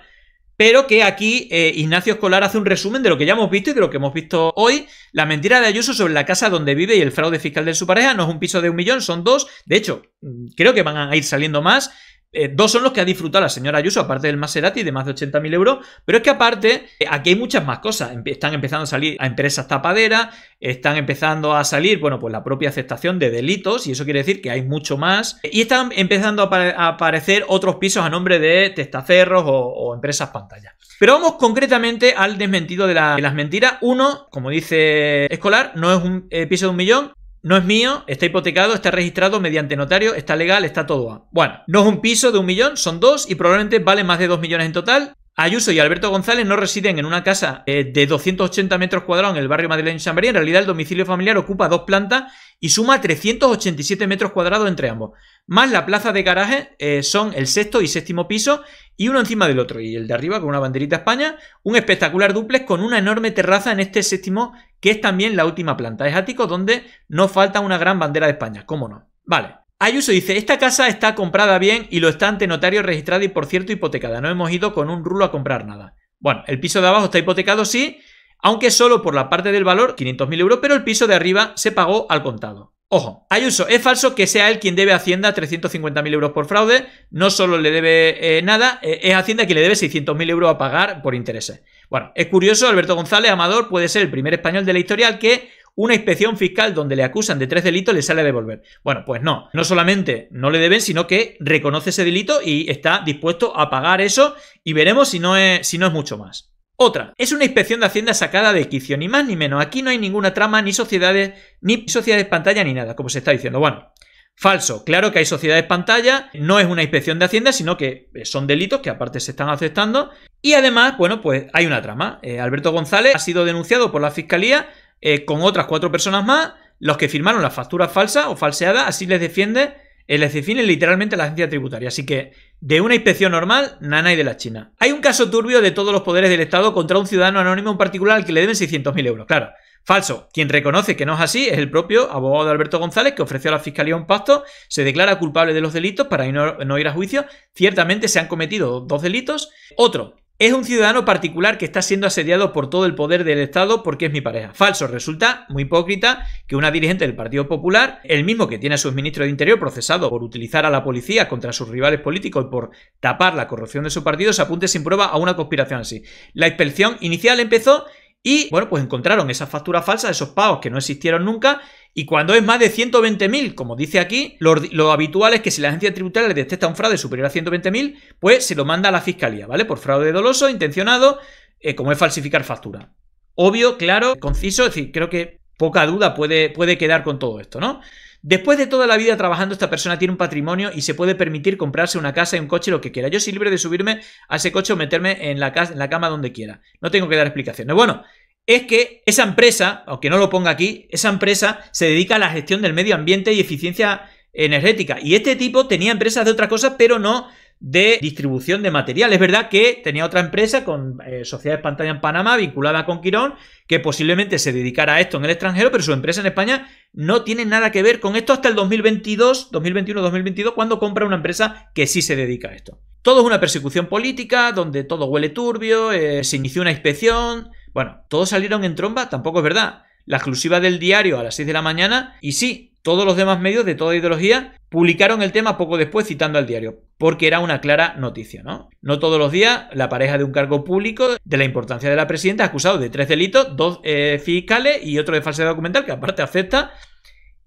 pero que aquí eh, Ignacio Escolar hace un resumen de lo que ya hemos visto y de lo que hemos visto hoy. La mentira de Ayuso sobre la casa donde vive y el fraude fiscal de su pareja no es un piso de un millón, son dos. De hecho, mm, creo que van a ir saliendo más. Eh, dos son los que ha disfrutado la señora Ayuso, aparte del Maserati de más de 80.000 euros, pero es que aparte eh, aquí hay muchas más cosas. Están empezando a salir a empresas tapaderas, están empezando a salir, bueno, pues la propia aceptación de delitos, y eso quiere decir que hay mucho más. Y están empezando a, aparecer otros pisos a nombre de testaferros o, empresas pantalla. Pero vamos concretamente al desmentido de, las mentiras. Uno, como dice Escolar, no es un piso de un millón, no es mío, está hipotecado, está registrado mediante notario, está legal, está todo A. Bueno, no es un piso de un millón, son dos y probablemente vale más de dos millones en total. Ayuso y Alberto González no residen en una casa eh, de 280 metros cuadrados en el barrio Madeleine María. En realidad, el domicilio familiar ocupa dos plantas y suma 387 metros cuadrados entre ambos. Más la plaza de garaje eh, son el sexto y séptimo piso y uno encima del otro. Y el de arriba con una banderita España. Un espectacular duplex con una enorme terraza en este séptimo que es también la última planta. Es ático donde no falta una gran bandera de España, cómo no. Vale. Ayuso dice, esta casa está comprada bien y lo está ante notario registrado y por cierto hipotecada. No hemos ido con un rulo a comprar nada. Bueno, el piso de abajo está hipotecado, sí, aunque solo por la parte del valor, 500.000 euros, pero el piso de arriba se pagó al contado. Ojo, Ayuso, es falso que sea él quien debe a Hacienda 350.000 euros por fraude. No solo le debe eh, nada, eh, es Hacienda quien le debe 600.000 euros a pagar por intereses. Bueno, es curioso, Alberto González Amador puede ser el primer español de la historia al que una inspección fiscal donde le acusan de tres delitos le sale a devolver. Bueno, pues no. No solamente no le deben, sino que reconoce ese delito y está dispuesto a pagar eso y veremos si no es, si no es mucho más. Otra, es una inspección de Hacienda sacada de quicio, ni más ni menos. Aquí no hay ninguna trama, ni sociedades, ni sociedades pantalla, ni nada, como se está diciendo. Bueno, falso. Claro que hay sociedades pantalla, no es una inspección de Hacienda, sino que eh, son delitos que aparte se están aceptando. Y además, bueno, pues hay una trama. Eh, Alberto González ha sido denunciado por la Fiscalía eh, con otras cuatro personas más, los que firmaron las facturas falsas o falseadas, así les defiende, les define literalmente la agencia tributaria. Así que de una inspección normal, nana y de la China. Hay un caso turbio de todos los poderes del Estado contra un ciudadano anónimo en particular al que le deben 600.000 euros. Claro, falso. Quien reconoce que no es así es el propio abogado Alberto González que ofreció a la Fiscalía un pacto, se declara culpable de los delitos para no ir a juicio. Ciertamente se han cometido dos delitos. Otro, es un ciudadano particular que está siendo asediado por todo el poder del Estado porque es mi pareja. Falso. Resulta muy hipócrita que una dirigente del Partido Popular, el mismo que tiene a su ministro de Interior procesado por utilizar a la policía contra sus rivales políticos y por tapar la corrupción de su partido, se apunte sin prueba a una conspiración así. La inspección inicial empezó y bueno, pues encontraron esas facturas falsas, esos pagos que no existieron nunca. Y cuando es más de 120.000, como dice aquí, lo, habitual es que si la agencia tributaria le detecta un fraude superior a 120.000, pues se lo manda a la fiscalía, ¿vale? Por fraude doloso, intencionado, eh, como es falsificar factura. Obvio, claro, conciso, es decir, creo que poca duda puede, puede quedar con todo esto, ¿no? Después de toda la vida trabajando, esta persona tiene un patrimonio y se puede permitir comprarse una casa y un coche, lo que quiera. Yo soy libre de subirme a ese coche o meterme en la, casa, en la cama donde quiera. No tengo que dar explicaciones. Bueno, es que esa empresa, aunque no lo ponga aquí, esa empresa se dedica a la gestión del medio ambiente y eficiencia energética. Y este tipo tenía empresas de otras cosas, pero no de distribución de material. Es verdad que tenía otra empresa con eh, Sociedad de pantalla en Panamá vinculada con Quirón, que posiblemente se dedicara a esto en el extranjero, pero su empresa en España no tiene nada que ver con esto hasta el 2022, 2021, 2022, cuando compra una empresa que sí se dedica a esto. Todo es una persecución política, donde todo huele turbio, eh, se inició una inspección, bueno, todos salieron en tromba, tampoco es verdad. La exclusiva del diario a las 6 de la mañana y sí, todos los demás medios de toda ideología publicaron el tema poco después citando al diario, porque era una clara noticia, ¿no? No todos los días la pareja de un cargo público de la importancia de la presidenta acusado de tres delitos, dos eh, fiscales y otro de falsedad documental que aparte afecta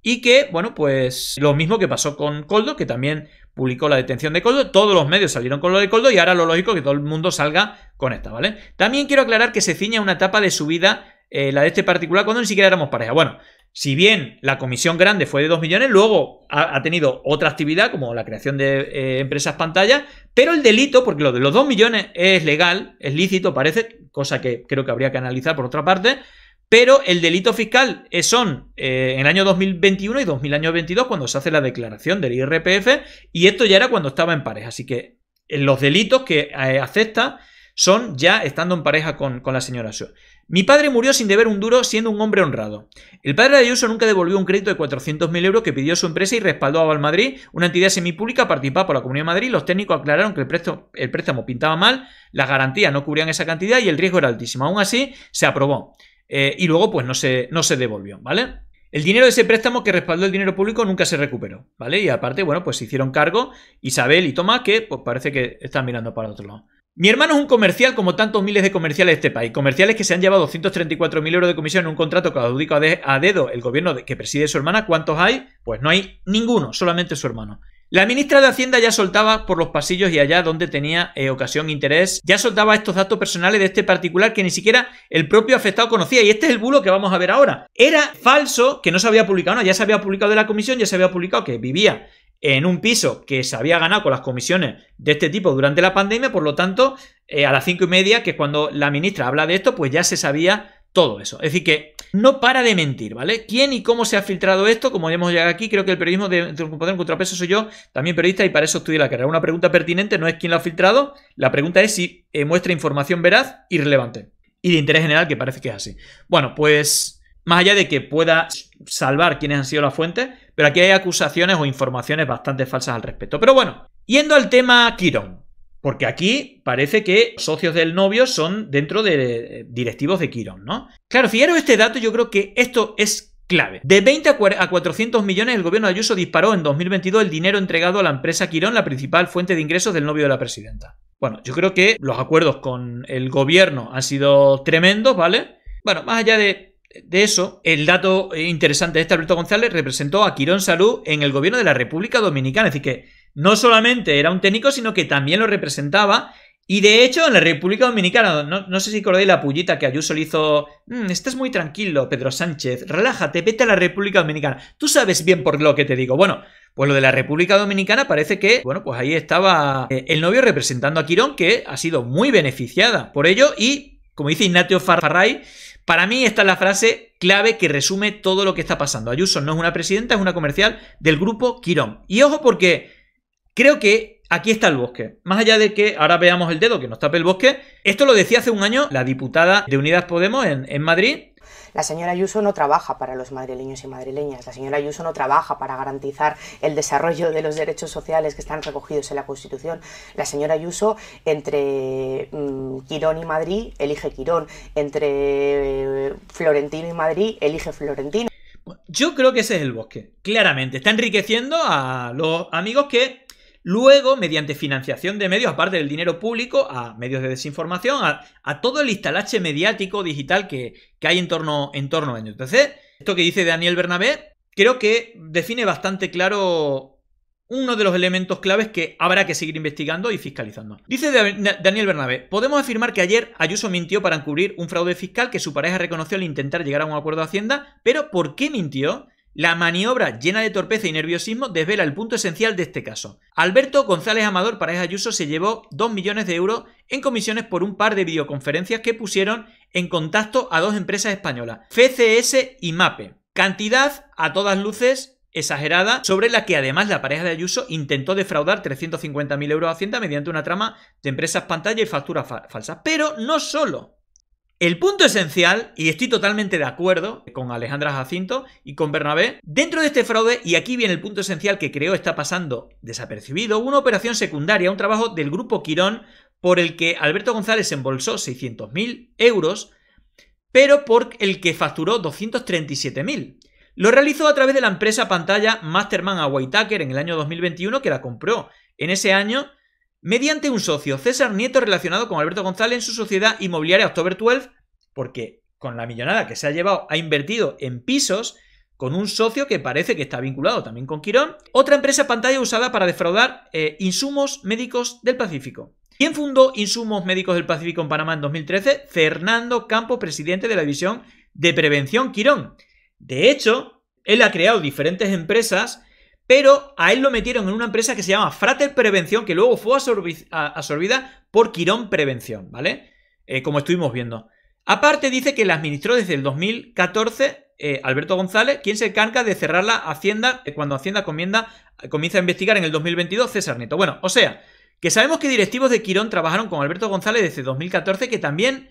y que, bueno, pues lo mismo que pasó con Coldo, que también publicó la detención de Coldo, todos los medios salieron con lo de Coldo y ahora lo lógico es que todo el mundo salga con esta, ¿vale? También quiero aclarar que se ciña una etapa de su vida, eh, la de este particular, cuando ni siquiera éramos pareja. Bueno, si bien la comisión grande fue de 2 millones, luego ha, tenido otra actividad como la creación de eh, empresas pantalla, pero el delito, porque lo de los 2 millones es legal, es lícito, parece, cosa que creo que habría que analizar por otra parte, pero el delito fiscal son eh, en el año 2021 y 2022 cuando se hace la declaración del IRPF y esto ya era cuando estaba en pareja. Así que eh, los delitos que eh, acepta son ya estando en pareja con, la señora Ayuso. Mi padre murió sin deber un duro siendo un hombre honrado. El padre de Ayuso nunca devolvió un crédito de 400.000 euros que pidió su empresa y respaldó a Valmadrid, una entidad semipública participada por la Comunidad de Madrid. Los técnicos aclararon que el préstamo, el préstamo pintaba mal, las garantías no cubrían esa cantidad y el riesgo era altísimo. Aún así, se aprobó. Eh, y luego pues no se, no se devolvió, ¿vale? El dinero de ese préstamo que respaldó el dinero público nunca se recuperó, ¿vale? Y aparte, bueno, pues se hicieron cargo Isabel y Tomás, que pues parece que están mirando para otro lado. Mi hermano es un comercial como tantos miles de comerciales de este país, comerciales que se han llevado 234.000 euros de comisión en un contrato que adjudica a dedo el gobierno que preside su hermana. ¿Cuántos hay? Pues no hay ninguno, solamente su hermano. La ministra de Hacienda ya soltaba por los pasillos y allá donde tenía eh, ocasión e interés, ya soltaba estos datos personales de este particular que ni siquiera el propio afectado conocía. Y este es el bulo que vamos a ver ahora. Era falso que no se había publicado, no, ya se había publicado de la comisión, ya se había publicado que vivía en un piso que se había ganado con las comisiones de este tipo durante la pandemia, por lo tanto, eh, a las cinco y media, que es cuando la ministra habla de esto, pues ya se sabía todo eso. Es decir, que no para de mentir, ¿vale? ¿Quién y cómo se ha filtrado esto? Como hemos llegado aquí, creo que el periodismo de, poder contrapeso soy yo, también periodista, y para eso estudié la carrera. Una pregunta pertinente no es quién lo ha filtrado, la pregunta es si eh, muestra información veraz y relevante. Y de interés general, que parece que es así. Bueno, pues más allá de que pueda salvar quiénes han sido las fuentes, pero aquí hay acusaciones o informaciones bastante falsas al respecto. Pero bueno, yendo al tema Quirón. Porque aquí parece que socios del novio son dentro de eh, directivos de Quirón, ¿no? Claro, fijaros este dato, yo creo que esto es clave. De 20 a 400 millones, el gobierno de Ayuso disparó en 2022 el dinero entregado a la empresa Quirón, la principal fuente de ingresos del novio de la presidenta. Bueno, yo creo que los acuerdos con el gobierno han sido tremendos, ¿vale? Bueno, más allá de, eso, el dato interesante de este Alberto González representó a Quirón Salud en el gobierno de la República Dominicana. Es decir, que no solamente era un técnico, sino que también lo representaba. Y de hecho, en la República Dominicana, no, sé si acordáis la pullita que Ayuso le hizo. Mm, estás muy tranquilo, Pedro Sánchez. Relájate, vete a la República Dominicana. Tú sabes bien por lo que te digo. Bueno, pues lo de la República Dominicana parece que, bueno, pues ahí estaba eh, el novio representando a Quirón, que ha sido muy beneficiada por ello. Y, como dice Ignacio Farray, para mí esta es la frase clave que resume todo lo que está pasando. Ayuso no es una presidenta, es una comercial del grupo Quirón. Y ojo porque Creo que aquí está el bosque. Más allá de que ahora veamos el dedo que nos tape el bosque, esto lo decía hace un año la diputada de Unidas Podemos en, Madrid, la señora Ayuso no trabaja para los madrileños y madrileñas. La señora Ayuso no trabaja para garantizar el desarrollo de los derechos sociales que están recogidos en la Constitución. La señora Ayuso, entre mm, Quirón y Madrid, elige Quirón. Entre eh, Florentino y Madrid, elige Florentino. Yo creo que ese es el bosque, claramente. Está enriqueciendo a los amigos que Luego, mediante financiación de medios, aparte del dinero público, a medios de desinformación, a, todo el instalache mediático digital que, hay en torno, en torno a ello. Entonces, esto que dice Daniel Bernabé, creo que define bastante claro uno de los elementos claves que habrá que seguir investigando y fiscalizando. Dice Daniel Bernabé, podemos afirmar que ayer Ayuso mintió para encubrir un fraude fiscal que su pareja reconoció al intentar llegar a un acuerdo de Hacienda, pero ¿por qué mintió? La maniobra llena de torpeza y nerviosismo desvela el punto esencial de este caso. Alberto González Amador Pareja Ayuso se llevó 2 millones de euros en comisiones por un par de videoconferencias que pusieron en contacto a dos empresas españolas, FCS y MAPE. Cantidad a todas luces exagerada, sobre la que además la pareja de Ayuso intentó defraudar 350.000 euros a Hacienda mediante una trama de empresas pantalla y facturas falsas. Pero no solo el punto esencial, y estoy totalmente de acuerdo con Alejandra Jacinto y con Bernabé, dentro de este fraude, y aquí viene el punto esencial que creo está pasando desapercibido, una operación secundaria, un trabajo del grupo Quirón, por el que Alberto González embolsó 600.000 euros, pero por el que facturó 237.000. Lo realizó a través de la empresa pantalla Masterman Awaitaker en el año 2021, que la compró en ese año mediante un socio, César Nieto, relacionado con Alberto González en su sociedad inmobiliaria October 12, porque con la millonada que se ha llevado ha invertido en pisos con un socio que parece que está vinculado también con Quirón, otra empresa pantalla usada para defraudar eh, insumos médicos del Pacífico. ¿Quién fundó Insumos Médicos del Pacífico en Panamá en 2013? Fernando Campo, presidente de la división de prevención Quirón. De hecho, él ha creado diferentes empresas pero a él lo metieron en una empresa que se llama Frater Prevención, que luego fue absorbida por Quirón Prevención, ¿vale? Eh, como estuvimos viendo. Aparte dice que la administró desde el 2014 eh, Alberto González, quien se encarga de cerrar la Hacienda eh, cuando Hacienda comienda, comienza a investigar en el 2022 César Neto. Bueno, o sea, que sabemos que directivos de Quirón trabajaron con Alberto González desde 2014, que también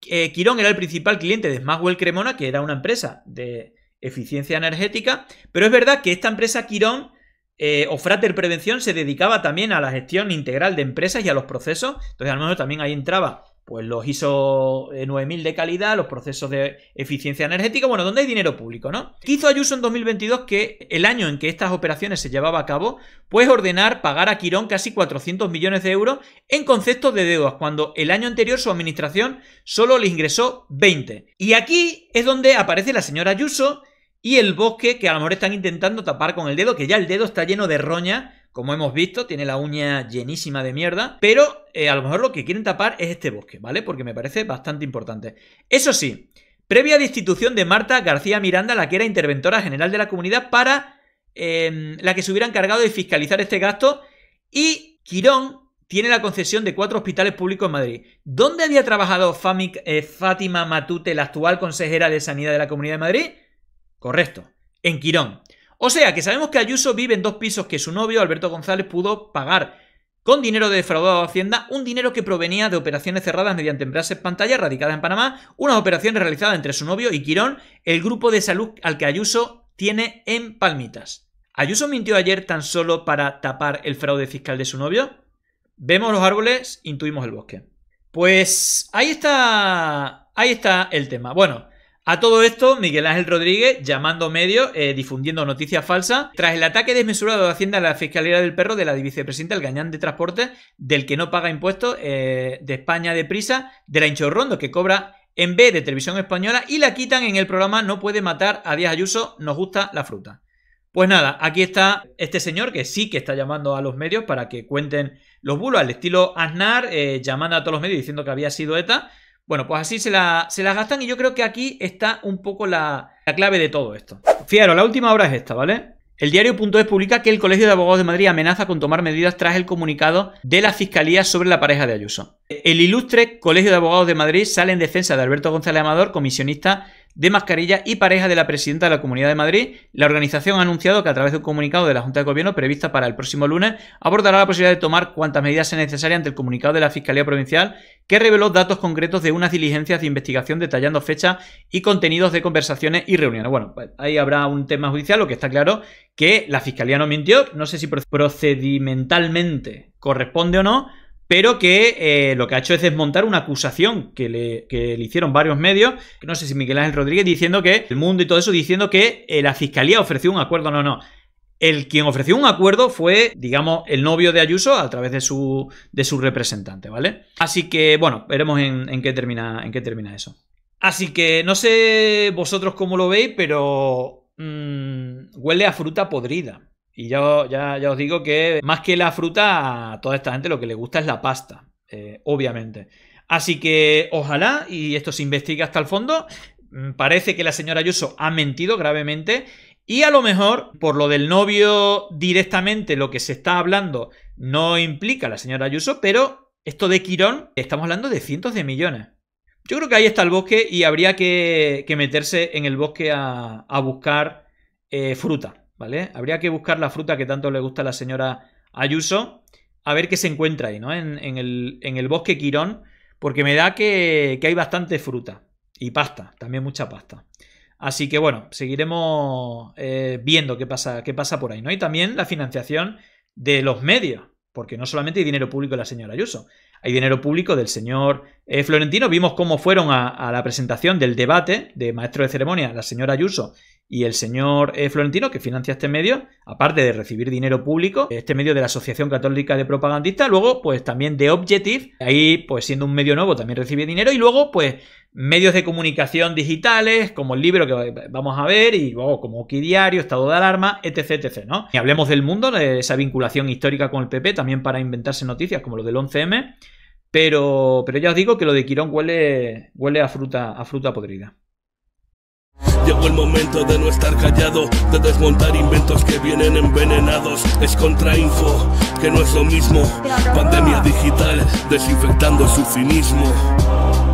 Quirón era el principal cliente de Maxwell Cremona, que era una empresa de, eficiencia energética, pero es verdad que esta empresa Quirón eh, o Frater Prevención se dedicaba también a la gestión integral de empresas y a los procesos, entonces al menos también ahí entraba pues los ISO 9000 eh, de calidad, los procesos de eficiencia energética, bueno, donde hay dinero público, ¿no? ¿Qué hizo Ayuso en 2022 que el año en que estas operaciones se llevaba a cabo, pues ordenar pagar a Quirón casi 400 millones de euros en conceptos de deudas, cuando el año anterior su administración solo le ingresó 20. Y aquí es donde aparece la señora Ayuso y el bosque, que a lo mejor están intentando tapar con el dedo, que ya el dedo está lleno de roña, como hemos visto, tiene la uña llenísima de mierda, pero eh, a lo mejor lo que quieren tapar es este bosque, ¿vale? Porque me parece bastante importante. Eso sí, previa destitución de Marta García Miranda, la que era interventora general de la comunidad, para em, la que se hubiera encargado de fiscalizar este gasto, y Quirón tiene la concesión de cuatro hospitales públicos en Madrid. ¿Dónde había trabajado eh, Fátima Matute, la actual consejera de Sanidad de la Comunidad de Madrid? Correcto, en Quirón. O sea que sabemos que Ayuso vive en dos pisos que su novio, Alberto González, pudo pagar con dinero de defraudado de Hacienda, un dinero que provenía de operaciones cerradas mediante empresas pantalla radicadas en Panamá, unas operaciones realizadas entre su novio y Quirón, el grupo de salud al que Ayuso tiene en Palmitas. ¿Ayuso mintió ayer tan solo para tapar el fraude fiscal de su novio? Vemos los árboles, intuimos el bosque. Pues ahí está. Ahí está el tema. Bueno, a todo esto, Miguel Ángel Rodríguez llamando medios, eh, difundiendo noticias falsas, tras el ataque desmesurado de Hacienda a la Fiscalía del Perro de la vicepresidenta del Gañán de Transporte, del que no paga impuestos, eh, de España de prisa, de la Hinchorrondo, que cobra en B de Televisión Española y la quitan en el programa No puede matar a Díaz Ayuso, nos gusta la fruta. Pues nada, aquí está este señor que sí que está llamando a los medios para que cuenten los bulos, al estilo Aznar, eh, llamando a todos los medios diciendo que había sido ETA. Bueno, pues así se, las gastan y yo creo que aquí está un poco la, clave de todo esto. fiero la última hora es esta, ¿vale? El diario.es publica que el Colegio de Abogados de Madrid amenaza con tomar medidas tras el comunicado de la Fiscalía sobre la pareja de Ayuso. El ilustre Colegio de Abogados de Madrid sale en defensa de Alberto González Amador, comisionista de mascarilla y pareja de la presidenta de la Comunidad de Madrid. La organización ha anunciado que a través de un comunicado de la Junta de Gobierno prevista para el próximo lunes abordará la posibilidad de tomar cuantas medidas sean necesarias ante el comunicado de la Fiscalía Provincial que reveló datos concretos de unas diligencias de investigación detallando fechas y contenidos de conversaciones y reuniones. Bueno, pues, ahí habrá un tema judicial, lo que está claro que la Fiscalía no mintió, no sé si procedimentalmente corresponde o no, pero que eh, lo que ha hecho es desmontar una acusación que le, le, hicieron varios medios, que no sé si Miguel Ángel Rodríguez, diciendo que el mundo y todo eso, diciendo que eh, la fiscalía ofreció un acuerdo, no, no. El quien ofreció un acuerdo fue, digamos, el novio de Ayuso a través de su, de su representante, ¿vale? Así que, bueno, veremos en, qué termina, en qué termina eso. Así que no sé vosotros cómo lo veis, pero mm, huele a fruta podrida. Y ya, os digo que más que la fruta, a toda esta gente lo que le gusta es la pasta, eh, obviamente. Así que ojalá, y esto se investiga hasta el fondo, mm, parece que la señora Ayuso ha mentido gravemente y a lo mejor, por lo del novio directamente, lo que se está hablando no implica a la señora Ayuso, pero esto de Quirón, estamos hablando de cientos de millones. Yo creo que ahí está el bosque y habría que, meterse en el bosque a, buscar eh, fruta. Habría que buscar la fruta que tanto le gusta a la señora Ayuso, a ver qué se encuentra ahí, ¿no? En, el, bosque Quirón, porque me da que, hay bastante fruta y pasta, también mucha pasta. Así que bueno, seguiremos eh, viendo qué pasa, qué pasa por ahí, ¿no? Y también la financiación de los medios, porque no solamente hay dinero público de la señora Ayuso, hay dinero público del señor eh, Florentino. Vimos cómo fueron a, a, la presentación del debate de maestro de ceremonia, la señora Ayuso y el señor eh, Florentino, que financia este medio, aparte de recibir dinero público, este medio de la Asociación Católica de Propagandistas, luego pues también de Objective, ahí pues siendo un medio nuevo también recibe dinero y luego pues medios de comunicación digitales como el libro que vamos a ver y luego como Oki Diario, Estado de Alarma, etc, Y hablemos del mundo, de esa vinculación histórica con el PP también para inventarse noticias como lo del 11M, pero, pero ya os digo que lo de Quirón huele, huele a, fruta, a fruta podrida. Llegó el momento de no estar callado, de desmontar inventos que vienen envenenados. Es contra info que no es lo mismo. Pandemia digital, desinfectando su cinismo.